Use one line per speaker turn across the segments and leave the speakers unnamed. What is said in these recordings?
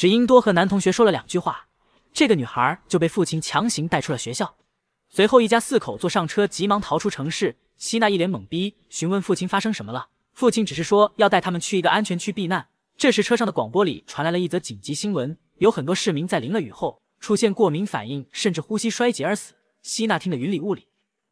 只因多和男同学说了两句话，这个女孩就被父亲强行带出了学校。随后，一家四口坐上车，急忙逃出城市。希娜一脸懵逼，询问父亲发生什么了。父亲只是说要带他们去一个安全区避难。这时，车上的广播里传来了一则紧急新闻：有很多市民在淋了雨后出现过敏反应，甚至呼吸衰竭而死。希娜听得云里雾里。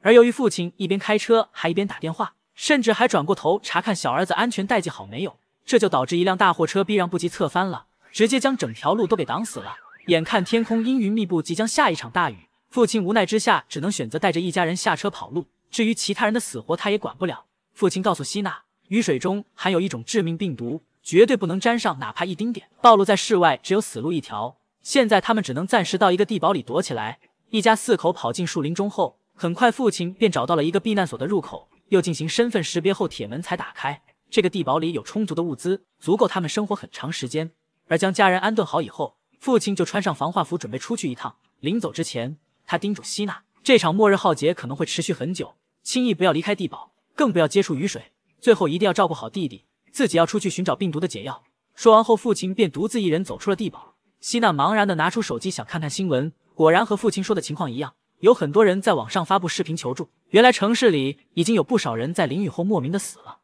而由于父亲一边开车还一边打电话，甚至还转过头查看小儿子安全带系好没有，这就导致一辆大货车避让不及侧翻了。直接将整条路都给挡死了。眼看天空阴云密布，即将下一场大雨，父亲无奈之下只能选择带着一家人下车跑路。至于其他人的死活，他也管不了。父亲告诉希娜，雨水中含有一种致命病毒，绝对不能沾上，哪怕一丁点。暴露在室外，只有死路一条。现在他们只能暂时到一个地堡里躲起来。一家四口跑进树林中后，很快父亲便找到了一个避难所的入口，又进行身份识别后，铁门才打开。这个地堡里有充足的物资，足够他们生活很长时间。而将家人安顿好以后，父亲就穿上防化服准备出去一趟。临走之前，他叮嘱希娜，这场末日浩劫可能会持续很久，轻易不要离开地堡，更不要接触雨水。最后一定要照顾好弟弟，自己要出去寻找病毒的解药。说完后，父亲便独自一人走出了地堡。希娜茫然地拿出手机想看看新闻，果然和父亲说的情况一样，有很多人在网上发布视频求助。原来城市里已经有不少人在淋雨后莫名的死了。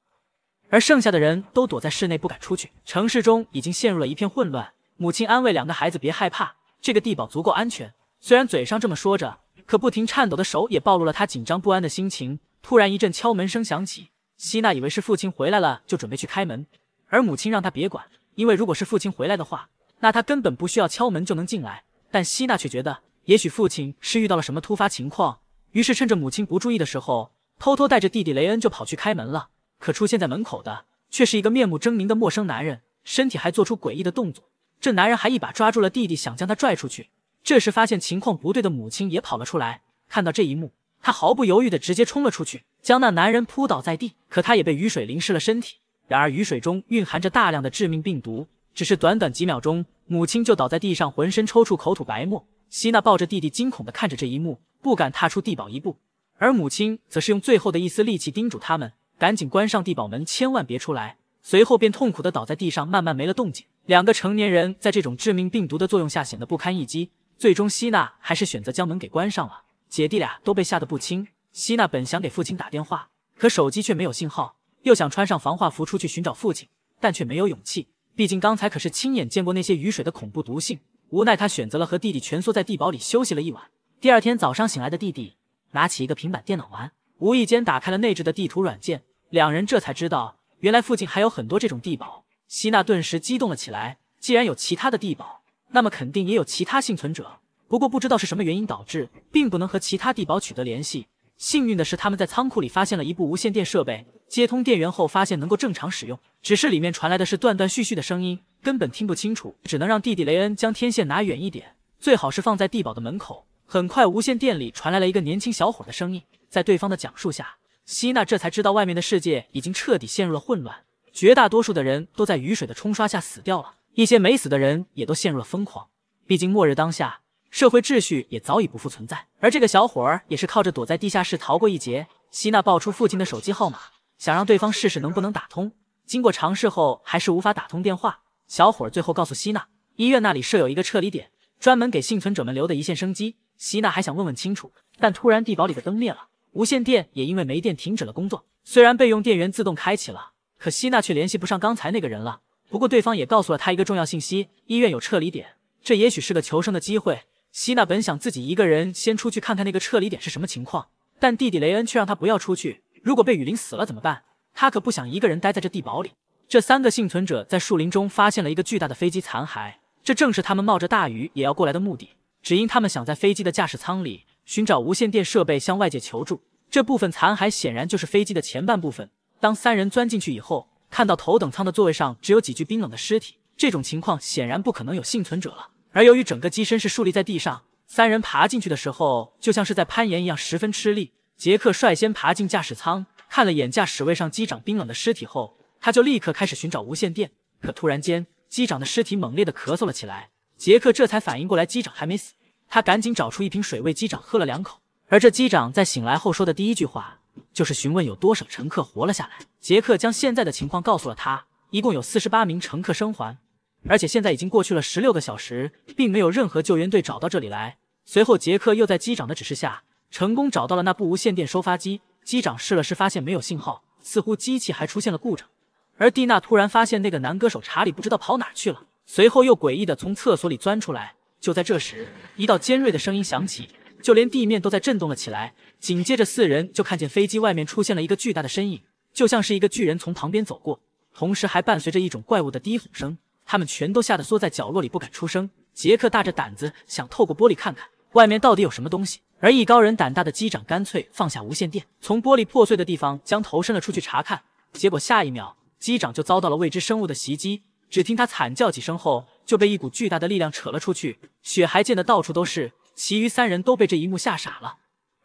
而剩下的人都躲在室内不敢出去，城市中已经陷入了一片混乱。母亲安慰两个孩子别害怕，这个地堡足够安全。虽然嘴上这么说着，可不停颤抖的手也暴露了他紧张不安的心情。突然一阵敲门声响起，希娜以为是父亲回来了，就准备去开门，而母亲让他别管，因为如果是父亲回来的话，那他根本不需要敲门就能进来。但希娜却觉得也许父亲是遇到了什么突发情况，于是趁着母亲不注意的时候，偷偷带着弟弟雷恩就跑去开门了。可出现在门口的却是一个面目狰狞的陌生男人，身体还做出诡异的动作。这男人还一把抓住了弟弟，想将他拽出去。这时发现情况不对的母亲也跑了出来，看到这一幕，他毫不犹豫的直接冲了出去，将那男人扑倒在地。可他也被雨水淋湿了身体。然而雨水中蕴含着大量的致命病毒，只是短短几秒钟，母亲就倒在地上，浑身抽搐，口吐白沫。希娜抱着弟弟，惊恐的看着这一幕，不敢踏出地堡一步。而母亲则是用最后的一丝力气叮嘱他们。赶紧关上地堡门，千万别出来！随后便痛苦的倒在地上，慢慢没了动静。两个成年人在这种致命病毒的作用下显得不堪一击，最终希娜还是选择将门给关上了。姐弟俩都被吓得不轻。希娜本想给父亲打电话，可手机却没有信号；又想穿上防化服出去寻找父亲，但却没有勇气。毕竟刚才可是亲眼见过那些雨水的恐怖毒性。无奈，他选择了和弟弟蜷缩在地堡里休息了一晚。第二天早上醒来的弟弟拿起一个平板电脑玩，无意间打开了内置的地图软件。两人这才知道，原来附近还有很多这种地堡。希娜顿时激动了起来。既然有其他的地堡，那么肯定也有其他幸存者。不过不知道是什么原因导致，并不能和其他地堡取得联系。幸运的是，他们在仓库里发现了一部无线电设备，接通电源后发现能够正常使用。只是里面传来的是断断续续的声音，根本听不清楚，只能让弟弟雷恩将天线拿远一点，最好是放在地堡的门口。很快，无线电里传来了一个年轻小伙的声音，在对方的讲述下。希娜这才知道，外面的世界已经彻底陷入了混乱，绝大多数的人都在雨水的冲刷下死掉了，一些没死的人也都陷入了疯狂。毕竟末日当下，社会秩序也早已不复存在。而这个小伙儿也是靠着躲在地下室逃过一劫。希娜爆出父亲的手机号码，想让对方试试能不能打通。经过尝试后，还是无法打通电话。小伙儿最后告诉希娜，医院那里设有一个撤离点，专门给幸存者们留的一线生机。希娜还想问问清楚，但突然地堡里的灯灭了。无线电也因为没电停止了工作，虽然备用电源自动开启了，可希娜却联系不上刚才那个人了。不过对方也告诉了她一个重要信息：医院有撤离点，这也许是个求生的机会。希娜本想自己一个人先出去看看那个撤离点是什么情况，但弟弟雷恩却让他不要出去，如果被雨淋死了怎么办？他可不想一个人待在这地堡里。这三个幸存者在树林中发现了一个巨大的飞机残骸，这正是他们冒着大雨也要过来的目的，只因他们想在飞机的驾驶舱里。寻找无线电设备向外界求助。这部分残骸显然就是飞机的前半部分。当三人钻进去以后，看到头等舱的座位上只有几具冰冷的尸体，这种情况显然不可能有幸存者了。而由于整个机身是竖立在地上，三人爬进去的时候就像是在攀岩一样，十分吃力。杰克率先爬进驾驶舱，看了眼驾驶位上机长冰冷的尸体后，他就立刻开始寻找无线电。可突然间，机长的尸体猛烈的咳嗽了起来，杰克这才反应过来，机长还没死。他赶紧找出一瓶水喂机长喝了两口，而这机长在醒来后说的第一句话就是询问有多少乘客活了下来。杰克将现在的情况告诉了他，一共有四十八名乘客生还，而且现在已经过去了十六个小时，并没有任何救援队找到这里来。随后，杰克又在机长的指示下成功找到了那部无线电收发机。机长试了试，发现没有信号，似乎机器还出现了故障。而蒂娜突然发现那个男歌手查理不知道跑哪去了，随后又诡异地从厕所里钻出来。就在这时，一道尖锐的声音响起，就连地面都在震动了起来。紧接着，四人就看见飞机外面出现了一个巨大的身影，就像是一个巨人从旁边走过，同时还伴随着一种怪物的低吼声。他们全都吓得缩在角落里，不敢出声。杰克大着胆子想透过玻璃看看外面到底有什么东西，而艺高人胆大的机长干脆放下无线电，从玻璃破碎的地方将头伸了出去查看。结果下一秒，机长就遭到了未知生物的袭击。只听他惨叫几声后，就被一股巨大的力量扯了出去，血还溅得到处都是。其余三人都被这一幕吓傻了。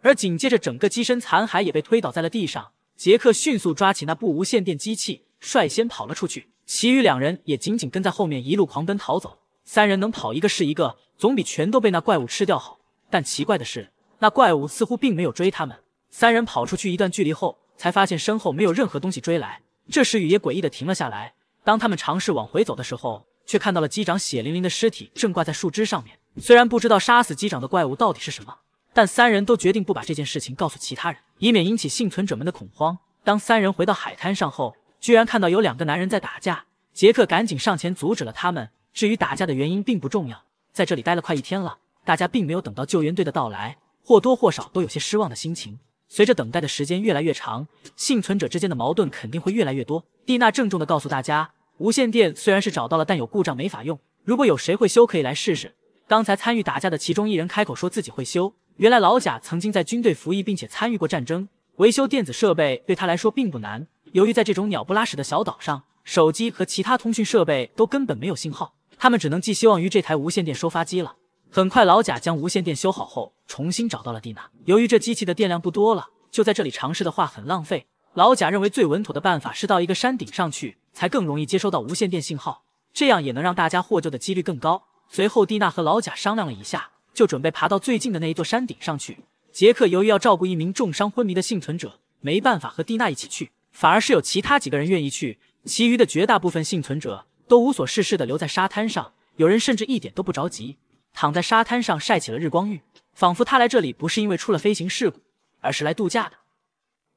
而紧接着，整个机身残骸也被推倒在了地上。杰克迅速抓起那部无线电机器，率先跑了出去。其余两人也紧紧跟在后面，一路狂奔逃走。三人能跑一个是一个，总比全都被那怪物吃掉好。但奇怪的是，那怪物似乎并没有追他们。三人跑出去一段距离后，才发现身后没有任何东西追来。这时雨也诡异的停了下来。当他们尝试往回走的时候，却看到了机长血淋淋的尸体正挂在树枝上面。虽然不知道杀死机长的怪物到底是什么，但三人都决定不把这件事情告诉其他人，以免引起幸存者们的恐慌。当三人回到海滩上后，居然看到有两个男人在打架。杰克赶紧上前阻止了他们。至于打架的原因并不重要。在这里待了快一天了，大家并没有等到救援队的到来，或多或少都有些失望的心情。随着等待的时间越来越长，幸存者之间的矛盾肯定会越来越多。蒂娜郑重的告诉大家。无线电虽然是找到了，但有故障没法用。如果有谁会修，可以来试试。刚才参与打架的其中一人开口说自己会修。原来老贾曾经在军队服役，并且参与过战争，维修电子设备对他来说并不难。由于在这种鸟不拉屎的小岛上，手机和其他通讯设备都根本没有信号，他们只能寄希望于这台无线电收发机了。很快，老贾将无线电修好后，重新找到了蒂娜。由于这机器的电量不多了，就在这里尝试的话很浪费。老贾认为最稳妥的办法是到一个山顶上去。才更容易接收到无线电信号，这样也能让大家获救的几率更高。随后，蒂娜和老贾商量了一下，就准备爬到最近的那一座山顶上去。杰克由于要照顾一名重伤昏迷的幸存者，没办法和蒂娜一起去，反而是有其他几个人愿意去。其余的绝大部分幸存者都无所事事地留在沙滩上，有人甚至一点都不着急，躺在沙滩上晒起了日光浴，仿佛他来这里不是因为出了飞行事故，而是来度假的。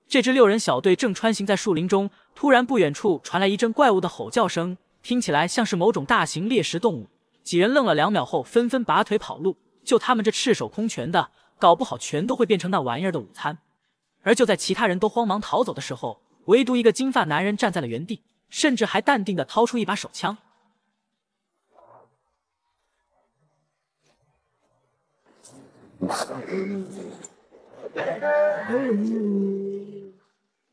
这支六人小队正穿行在树林中，突然不远处传来一阵怪物的吼叫声，听起来像是某种大型猎食动物。几人愣了两秒后，纷纷拔腿跑路。就他们这赤手空拳的，搞不好全都会变成那玩意儿的午餐。而就在其他人都慌忙逃走的时候，唯独一个金发男人站在了原地，甚至还淡定的掏出一把手枪。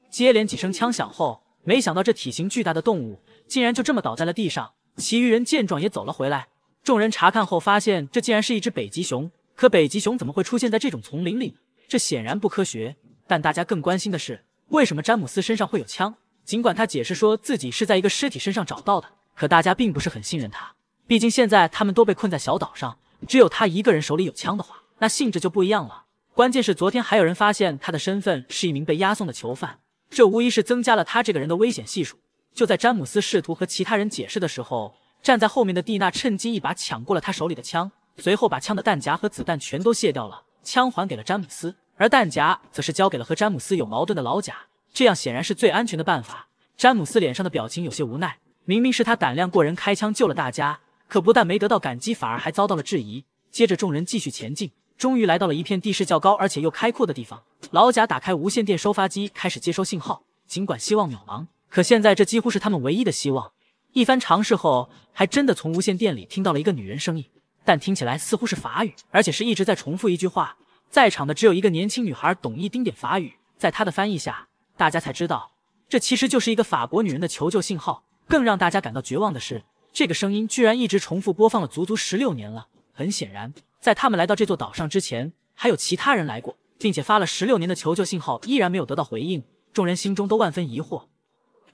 接连几声枪响后，没想到这体型巨大的动物竟然就这么倒在了地上。其余人见状也走了回来。众人查看后发现，这竟然是一只北极熊。可北极熊怎么会出现在这种丛林里？这显然不科学。但大家更关心的是，为什么詹姆斯身上会有枪？尽管他解释说自己是在一个尸体身上找到的，可大家并不是很信任他。毕竟现在他们都被困在小岛上，只有他一个人手里有枪的话，那性质就不一样了。关键是昨天还有人发现他的身份是一名被押送的囚犯，这无疑是增加了他这个人的危险系数。就在詹姆斯试图和其他人解释的时候，站在后面的蒂娜趁机一把抢过了他手里的枪，随后把枪的弹夹和子弹全都卸掉了，枪还给了詹姆斯，而弹夹则是交给了和詹姆斯有矛盾的老贾。这样显然是最安全的办法。詹姆斯脸上的表情有些无奈，明明是他胆量过人开枪救了大家，可不但没得到感激，反而还遭到了质疑。接着，众人继续前进。终于来到了一片地势较高而且又开阔的地方。老贾打开无线电收发机，开始接收信号。尽管希望渺茫，可现在这几乎是他们唯一的希望。一番尝试后，还真的从无线电里听到了一个女人声音，但听起来似乎是法语，而且是一直在重复一句话。在场的只有一个年轻女孩懂一丁点法语，在她的翻译下，大家才知道这其实就是一个法国女人的求救信号。更让大家感到绝望的是，这个声音居然一直重复播放了足足十六年了。很显然。在他们来到这座岛上之前，还有其他人来过，并且发了十六年的求救信号，依然没有得到回应。众人心中都万分疑惑：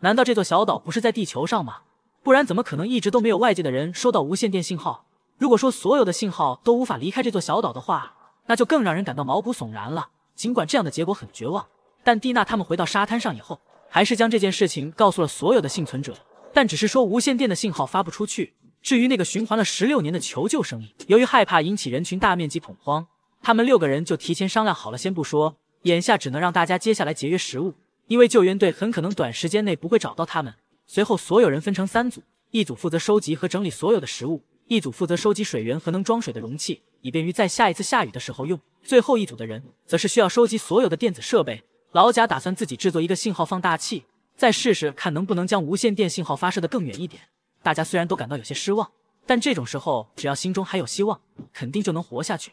难道这座小岛不是在地球上吗？不然怎么可能一直都没有外界的人收到无线电信号？如果说所有的信号都无法离开这座小岛的话，那就更让人感到毛骨悚然了。尽管这样的结果很绝望，但蒂娜他们回到沙滩上以后，还是将这件事情告诉了所有的幸存者，但只是说无线电的信号发不出去。至于那个循环了十六年的求救声音，由于害怕引起人群大面积恐慌，他们六个人就提前商量好了，先不说，眼下只能让大家接下来节约食物，因为救援队很可能短时间内不会找到他们。随后，所有人分成三组，一组负责收集和整理所有的食物，一组负责收集水源和能装水的容器，以便于在下一次下雨的时候用。最后一组的人则是需要收集所有的电子设备。老贾打算自己制作一个信号放大器，再试试看能不能将无线电信号发射的更远一点。大家虽然都感到有些失望，但这种时候，只要心中还有希望，肯定就能活下去。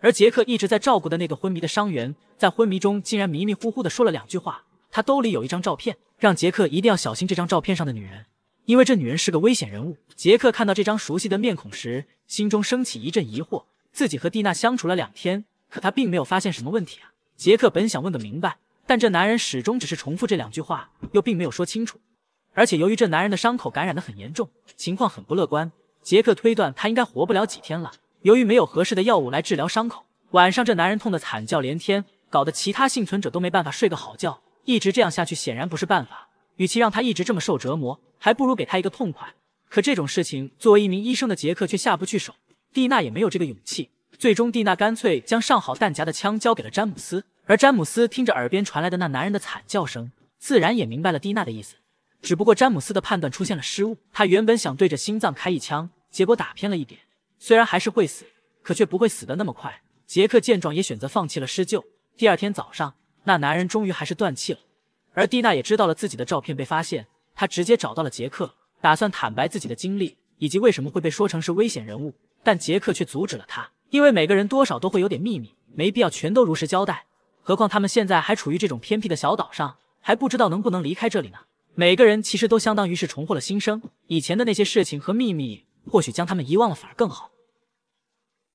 而杰克一直在照顾的那个昏迷的伤员，在昏迷中竟然迷迷糊糊的说了两句话。他兜里有一张照片，让杰克一定要小心这张照片上的女人，因为这女人是个危险人物。杰克看到这张熟悉的面孔时，心中升起一阵疑惑：自己和蒂娜相处了两天，可他并没有发现什么问题啊。杰克本想问个明白，但这男人始终只是重复这两句话，又并没有说清楚。而且由于这男人的伤口感染得很严重，情况很不乐观。杰克推断他应该活不了几天了。由于没有合适的药物来治疗伤口，晚上这男人痛得惨叫连天，搞得其他幸存者都没办法睡个好觉。一直这样下去显然不是办法。与其让他一直这么受折磨，还不如给他一个痛快。可这种事情，作为一名医生的杰克却下不去手。蒂娜也没有这个勇气。最终，蒂娜干脆将上好弹夹的枪交给了詹姆斯。而詹姆斯听着耳边传来的那男人的惨叫声，自然也明白了蒂娜的意思。只不过詹姆斯的判断出现了失误，他原本想对着心脏开一枪，结果打偏了一点。虽然还是会死，可却不会死的那么快。杰克见状也选择放弃了施救。第二天早上，那男人终于还是断气了。而蒂娜也知道了自己的照片被发现，她直接找到了杰克，打算坦白自己的经历以及为什么会被说成是危险人物。但杰克却阻止了他，因为每个人多少都会有点秘密，没必要全都如实交代。何况他们现在还处于这种偏僻的小岛上，还不知道能不能离开这里呢。每个人其实都相当于是重获了新生，以前的那些事情和秘密，或许将他们遗忘了反而更好。